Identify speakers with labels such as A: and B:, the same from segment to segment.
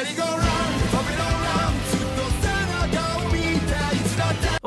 A: it go, run.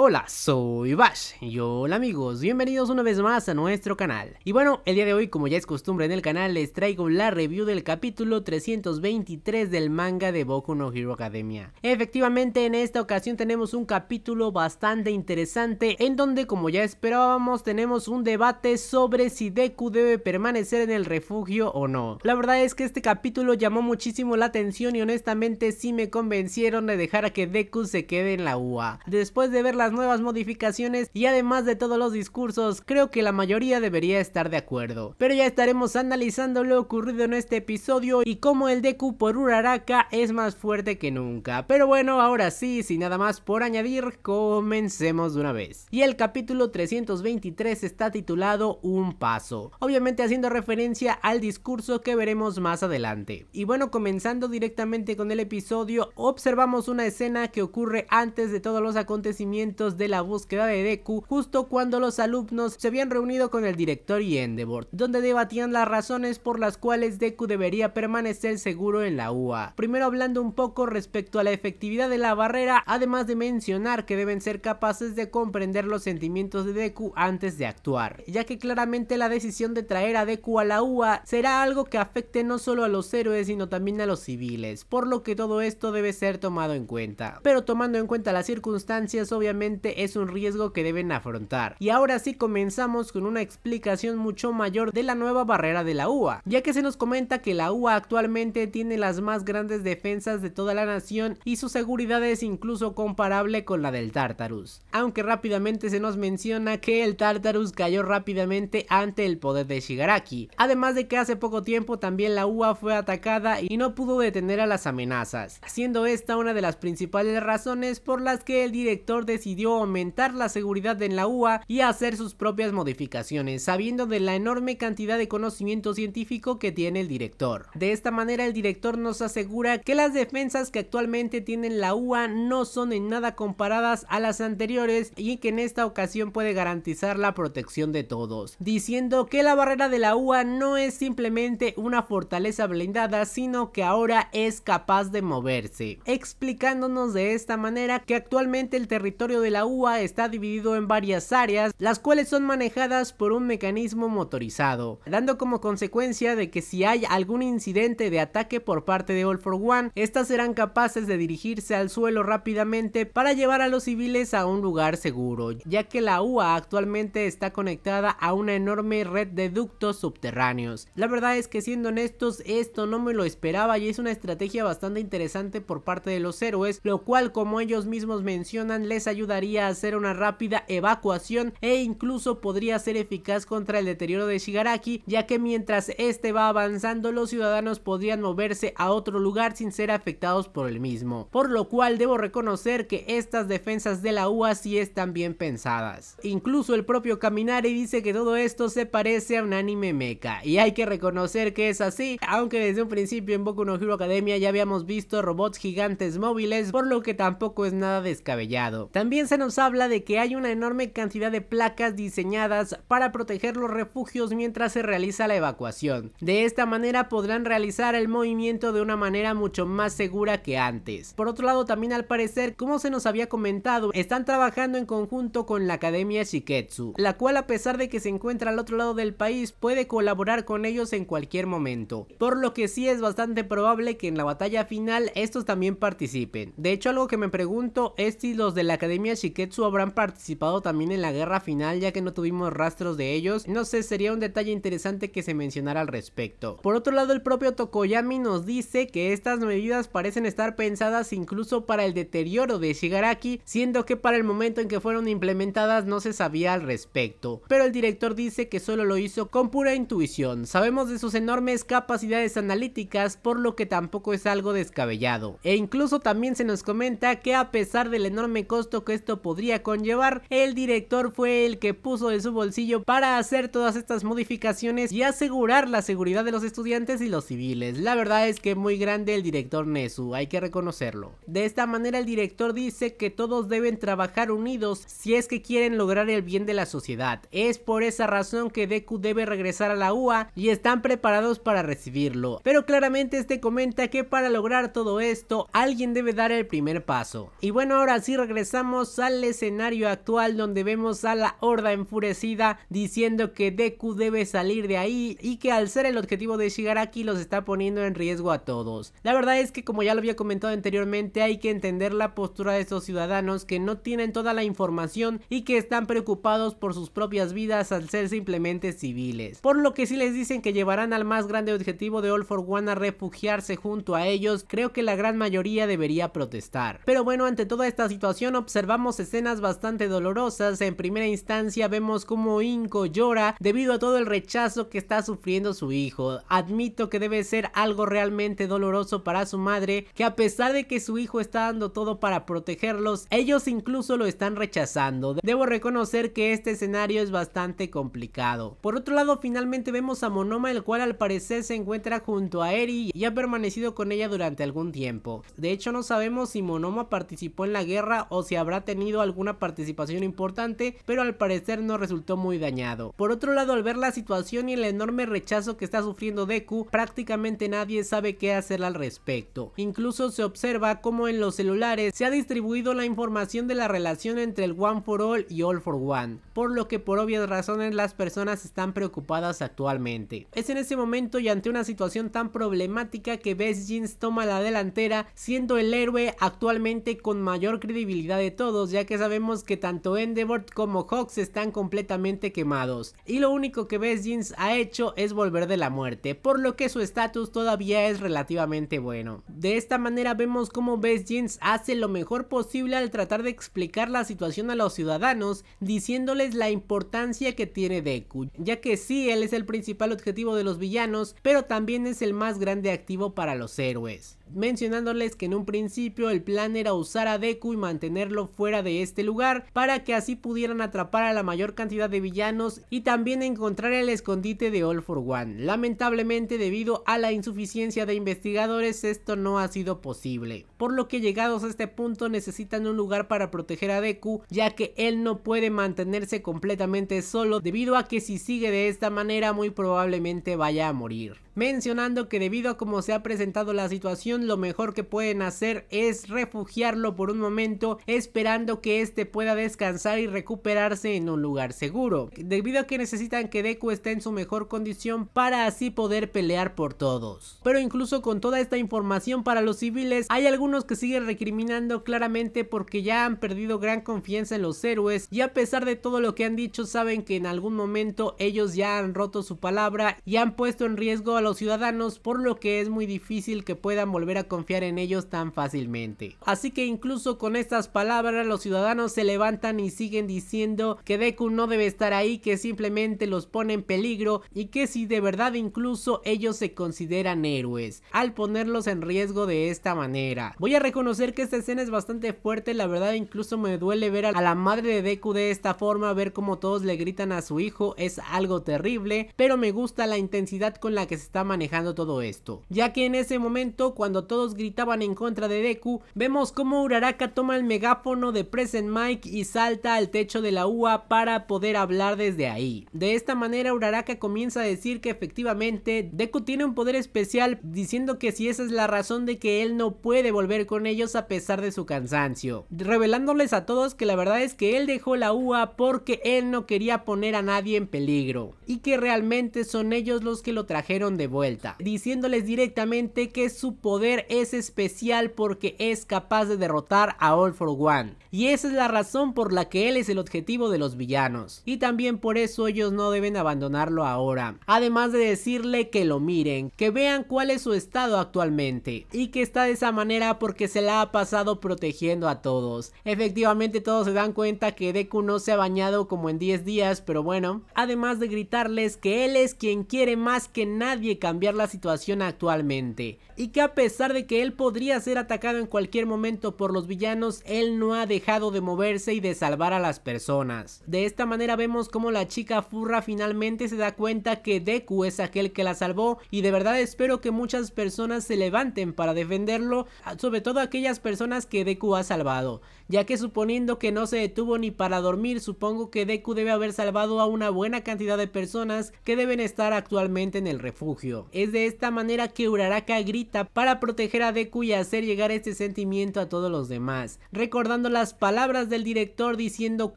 A: Hola, soy Bash y hola amigos, bienvenidos una vez más a nuestro canal. Y bueno, el día de hoy como ya es costumbre en el canal les traigo la review del capítulo 323 del manga de Boku no Hero Academia. Efectivamente en esta ocasión tenemos un capítulo bastante interesante en donde como ya esperábamos tenemos un debate sobre si Deku debe permanecer en el refugio o no. La verdad es que este capítulo llamó muchísimo la atención y honestamente sí me convencieron de dejar a que Deku se quede en la UA. Después de ver las nuevas modificaciones y además de todos los discursos, creo que la mayoría debería estar de acuerdo. Pero ya estaremos analizando lo ocurrido en este episodio y cómo el Deku por Uraraka es más fuerte que nunca. Pero bueno, ahora sí, sin nada más por añadir, comencemos de una vez. Y el capítulo 323 está titulado Un Paso, obviamente haciendo referencia al discurso que veremos más adelante. Y bueno, comenzando directamente con el episodio, observamos una escena que ocurre antes de todos los acontecimientos de la búsqueda de Deku justo cuando los alumnos se habían reunido con el director y Endeavor, donde debatían las razones por las cuales Deku debería permanecer seguro en la UA. Primero hablando un poco respecto a la efectividad de la barrera, además de mencionar que deben ser capaces de comprender los sentimientos de Deku antes de actuar, ya que claramente la decisión de traer a Deku a la UA será algo que afecte no solo a los héroes sino también a los civiles, por lo que todo esto debe ser tomado en cuenta. Pero tomando en cuenta las circunstancias, obviamente es un riesgo que deben afrontar. Y ahora sí comenzamos con una explicación mucho mayor de la nueva barrera de la UA, ya que se nos comenta que la UA actualmente tiene las más grandes defensas de toda la nación y su seguridad es incluso comparable con la del Tartarus. Aunque rápidamente se nos menciona que el Tartarus cayó rápidamente ante el poder de Shigaraki, además de que hace poco tiempo también la UA fue atacada y no pudo detener a las amenazas, siendo esta una de las principales razones por las que el director decidió aumentar la seguridad en la UA y hacer sus propias modificaciones, sabiendo de la enorme cantidad de conocimiento científico que tiene el director. De esta manera el director nos asegura que las defensas que actualmente tienen la UA no son en nada comparadas a las anteriores y que en esta ocasión puede garantizar la protección de todos, diciendo que la barrera de la UA no es simplemente una fortaleza blindada, sino que ahora es capaz de moverse, explicándonos de esta manera que actualmente el territorio de la UA está dividido en varias áreas, las cuales son manejadas por un mecanismo motorizado, dando como consecuencia de que si hay algún incidente de ataque por parte de All for One, estas serán capaces de dirigirse al suelo rápidamente para llevar a los civiles a un lugar seguro, ya que la UA actualmente está conectada a una enorme red de ductos subterráneos. La verdad es que siendo honestos, esto no me lo esperaba y es una estrategia bastante interesante por parte de los héroes, lo cual como ellos mismos mencionan les ayuda hacer una rápida evacuación e incluso podría ser eficaz contra el deterioro de Shigaraki, ya que mientras este va avanzando los ciudadanos podrían moverse a otro lugar sin ser afectados por el mismo. Por lo cual debo reconocer que estas defensas de la UA sí están bien pensadas. Incluso el propio Kaminari dice que todo esto se parece a un anime mecha y hay que reconocer que es así, aunque desde un principio en Boku no Hero Academia ya habíamos visto robots gigantes móviles, por lo que tampoco es nada descabellado. También se nos habla de que hay una enorme cantidad de placas diseñadas para proteger los refugios mientras se realiza la evacuación. De esta manera podrán realizar el movimiento de una manera mucho más segura que antes. Por otro lado, también al parecer, como se nos había comentado, están trabajando en conjunto con la Academia Shiketsu, la cual a pesar de que se encuentra al otro lado del país, puede colaborar con ellos en cualquier momento. Por lo que sí es bastante probable que en la batalla final estos también participen. De hecho, algo que me pregunto es si los de la Academia Shiketsu habrán participado también en la guerra final ya que no tuvimos rastros de ellos, no sé, sería un detalle interesante que se mencionara al respecto. Por otro lado el propio Tokoyami nos dice que estas medidas parecen estar pensadas incluso para el deterioro de Shigaraki, siendo que para el momento en que fueron implementadas no se sabía al respecto, pero el director dice que solo lo hizo con pura intuición, sabemos de sus enormes capacidades analíticas por lo que tampoco es algo descabellado, e incluso también se nos comenta que a pesar del enorme costo que esto podría conllevar, el director fue el que puso de su bolsillo para hacer todas estas modificaciones y asegurar la seguridad de los estudiantes y los civiles. La verdad es que muy grande el director Nesu, hay que reconocerlo. De esta manera el director dice que todos deben trabajar unidos si es que quieren lograr el bien de la sociedad. Es por esa razón que Deku debe regresar a la UA y están preparados para recibirlo. Pero claramente este comenta que para lograr todo esto alguien debe dar el primer paso. Y bueno ahora sí regresamos al escenario actual donde vemos a la horda enfurecida diciendo que Deku debe salir de ahí y que al ser el objetivo de Shigaraki los está poniendo en riesgo a todos. La verdad es que como ya lo había comentado anteriormente hay que entender la postura de estos ciudadanos que no tienen toda la información y que están preocupados por sus propias vidas al ser simplemente civiles. Por lo que si les dicen que llevarán al más grande objetivo de All for One a refugiarse junto a ellos, creo que la gran mayoría debería protestar. Pero bueno, ante toda esta situación observamos escenas bastante dolorosas. En primera instancia vemos como Inko llora debido a todo el rechazo que está sufriendo su hijo. Admito que debe ser algo realmente doloroso para su madre que a pesar de que su hijo está dando todo para protegerlos, ellos incluso lo están rechazando. Debo reconocer que este escenario es bastante complicado. Por otro lado, finalmente vemos a Monoma el cual al parecer se encuentra junto a Eri y ha permanecido con ella durante algún tiempo. De hecho, no sabemos si Monoma participó en la guerra o si habrá tenido alguna participación importante, pero al parecer no resultó muy dañado. Por otro lado, al ver la situación y el enorme rechazo que está sufriendo Deku, prácticamente nadie sabe qué hacer al respecto. Incluso se observa cómo en los celulares se ha distribuido la información de la relación entre el One for All y All for One, por lo que por obvias razones las personas están preocupadas actualmente. Es en ese momento y ante una situación tan problemática que Best Jeans toma la delantera, siendo el héroe actualmente con mayor credibilidad de todos ya que sabemos que tanto Endeavor como Hawks están completamente quemados, y lo único que Best Jeans ha hecho es volver de la muerte, por lo que su estatus todavía es relativamente bueno. De esta manera vemos cómo Jeans hace lo mejor posible al tratar de explicar la situación a los ciudadanos, diciéndoles la importancia que tiene Deku, ya que sí, él es el principal objetivo de los villanos, pero también es el más grande activo para los héroes mencionándoles que en un principio el plan era usar a Deku y mantenerlo fuera fuera de este lugar para que así pudieran atrapar a la mayor cantidad de villanos y también encontrar el escondite de All for One. Lamentablemente debido a la insuficiencia de investigadores esto no ha sido posible por lo que llegados a este punto necesitan un lugar para proteger a Deku, ya que él no puede mantenerse completamente solo debido a que si sigue de esta manera muy probablemente vaya a morir. Mencionando que debido a cómo se ha presentado la situación, lo mejor que pueden hacer es refugiarlo por un momento esperando que éste pueda descansar y recuperarse en un lugar seguro. Debido a que necesitan que Deku esté en su mejor condición para así poder pelear por todos. Pero incluso con toda esta información para los civiles, hay algunos que siguen recriminando claramente porque ya han perdido gran confianza en los héroes y a pesar de todo lo que han dicho saben que en algún momento ellos ya han roto su palabra y han puesto en riesgo a los ciudadanos por lo que es muy difícil que puedan volver a confiar en ellos tan fácilmente. Así que incluso con estas palabras los ciudadanos se levantan y siguen diciendo que Deku no debe estar ahí, que simplemente los pone en peligro y que si de verdad incluso ellos se consideran héroes al ponerlos en riesgo de esta manera. Voy a reconocer que esta escena es bastante fuerte, la verdad incluso me duele ver a la madre de Deku de esta forma, ver cómo todos le gritan a su hijo, es algo terrible, pero me gusta la intensidad con la que se está manejando todo esto. Ya que en ese momento, cuando todos gritaban en contra de Deku, vemos cómo Uraraka toma el megáfono de Present Mike y salta al techo de la UA para poder hablar desde ahí. De esta manera Uraraka comienza a decir que efectivamente Deku tiene un poder especial diciendo que si esa es la razón de que él no puede volver con ellos a pesar de su cansancio, revelándoles a todos que la verdad es que él dejó la UA porque él no quería poner a nadie en peligro y que realmente son ellos los que lo trajeron de vuelta, diciéndoles directamente que su poder es especial porque es capaz de derrotar a All for One y esa es la razón por la que él es el objetivo de los villanos y también por eso ellos no deben abandonarlo ahora, además de decirle que lo miren, que vean cuál es su estado actualmente y que está de esa manera porque se la ha pasado protegiendo a todos. Efectivamente todos se dan cuenta que Deku no se ha bañado como en 10 días, pero bueno. Además de gritarles que él es quien quiere más que nadie cambiar la situación actualmente. Y que a pesar de que él podría ser atacado en cualquier momento por los villanos, él no ha dejado de moverse y de salvar a las personas. De esta manera vemos como la chica furra finalmente se da cuenta que Deku es aquel que la salvó y de verdad espero que muchas personas se levanten para defenderlo sobre todo aquellas personas que Deku ha salvado, ya que suponiendo que no se detuvo ni para dormir, supongo que Deku debe haber salvado a una buena cantidad de personas que deben estar actualmente en el refugio. Es de esta manera que Uraraka grita para proteger a Deku y hacer llegar este sentimiento a todos los demás, recordando las palabras del director diciendo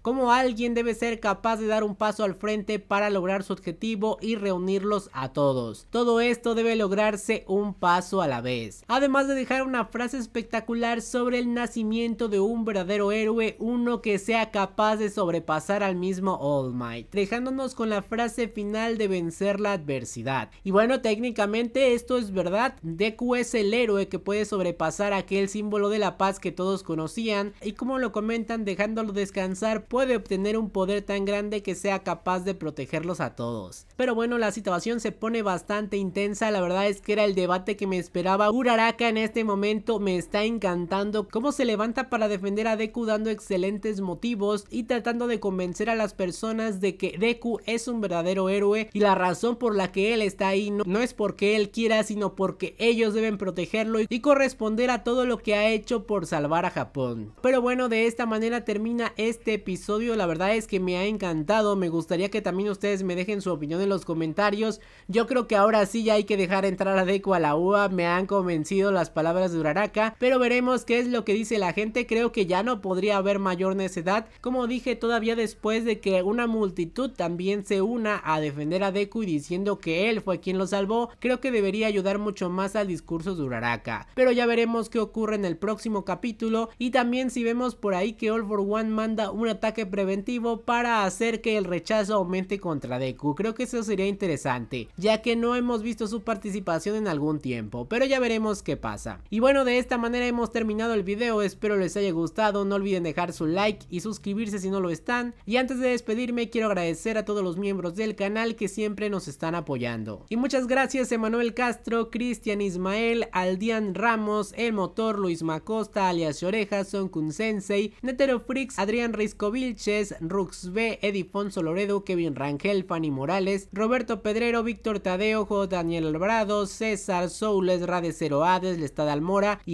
A: cómo alguien debe ser capaz de dar un paso al frente para lograr su objetivo y reunirlos a todos. Todo esto debe lograrse un paso a la vez. Además de dejar una frase espectacular sobre el nacimiento de un verdadero héroe, uno que sea capaz de sobrepasar al mismo All Might, dejándonos con la frase final de vencer la adversidad. Y bueno, técnicamente esto es verdad, Deku es el héroe que puede sobrepasar aquel símbolo de la paz que todos conocían y como lo comentan dejándolo descansar puede obtener un poder tan grande que sea capaz de protegerlos a todos. Pero bueno, la situación se pone bastante intensa, la verdad es que era el debate que me esperaba Uraraka en este momento me está encantando cómo se levanta para defender a Deku dando excelentes motivos y tratando de convencer a las personas de que Deku es un verdadero héroe y la razón por la que él está ahí no, es porque él quiera sino porque ellos deben protegerlo y, corresponder a todo lo que ha hecho por salvar a Japón. Pero bueno de esta manera termina este episodio la verdad es que me ha encantado me gustaría que también ustedes me dejen su opinión en los comentarios yo creo que ahora sí ya hay que dejar entrar a Deku a la UA me han convencido las palabras de Uraraka pero veremos qué es lo que dice la gente, creo que ya no podría haber mayor necedad, como dije todavía después de que una multitud también se una a defender a Deku y diciendo que él fue quien lo salvó, creo que debería ayudar mucho más al discurso de Uraraka, pero ya veremos qué ocurre en el próximo capítulo y también si vemos por ahí que All For One manda un ataque preventivo para hacer que el rechazo aumente contra Deku, creo que eso sería interesante, ya que no hemos visto su participación en algún tiempo, pero ya veremos qué pasa. Y bueno, de esta manera hemos terminado el video, espero les haya gustado, no olviden dejar su like y suscribirse si no lo están. Y antes de despedirme quiero agradecer a todos los miembros del canal que siempre nos están apoyando. Y muchas gracias Emanuel Castro, Cristian Ismael, Aldian Ramos, El Motor, Luis Macosta, alias oreja Son Kun Sensei, Netero Freaks, Adrián Risco Vilches, Rux B, Edifonso Loredo, Kevin Rangel, Fanny Morales, Roberto Pedrero, Víctor Tadeojo, Daniel Alvarado, César Soules, Rade Cero Hades, Almora y